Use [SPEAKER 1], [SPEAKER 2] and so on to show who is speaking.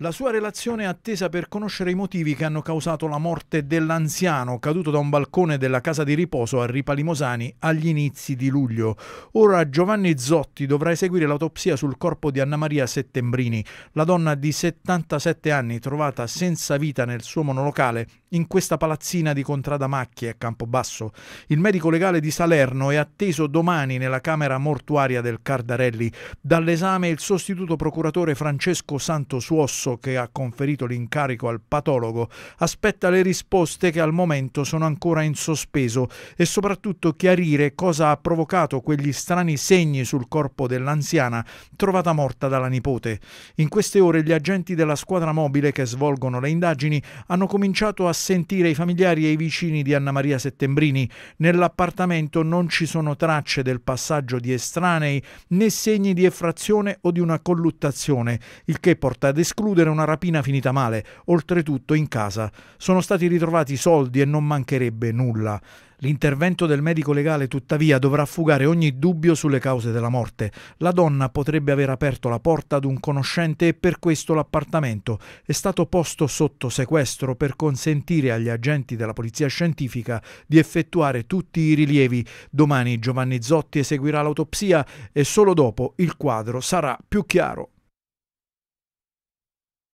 [SPEAKER 1] La sua relazione è attesa per conoscere i motivi che hanno causato la morte dell'anziano caduto da un balcone della casa di riposo a Ripalimosani agli inizi di luglio. Ora Giovanni Zotti dovrà eseguire l'autopsia sul corpo di Anna Maria Settembrini, la donna di 77 anni trovata senza vita nel suo monolocale in questa palazzina di Contrada Macchi a Campobasso. Il medico legale di Salerno è atteso domani nella camera mortuaria del Cardarelli. Dall'esame il sostituto procuratore Francesco Santosuosso Rosso, che ha conferito l'incarico al patologo, aspetta le risposte che al momento sono ancora in sospeso e soprattutto chiarire cosa ha provocato quegli strani segni sul corpo dell'anziana trovata morta dalla nipote. In queste ore gli agenti della squadra mobile che svolgono le indagini hanno cominciato a sentire i familiari e i vicini di Anna Maria Settembrini. Nell'appartamento non ci sono tracce del passaggio di estranei né segni di effrazione o di una colluttazione, il che porta ad escludere escludere una rapina finita male, oltretutto in casa. Sono stati ritrovati soldi e non mancherebbe nulla. L'intervento del medico legale tuttavia dovrà fugare ogni dubbio sulle cause della morte. La donna potrebbe aver aperto la porta ad un conoscente e per questo l'appartamento è stato posto sotto sequestro per consentire agli agenti della polizia scientifica di effettuare tutti i rilievi. Domani Giovanni Zotti eseguirà l'autopsia e solo dopo il quadro sarà più chiaro.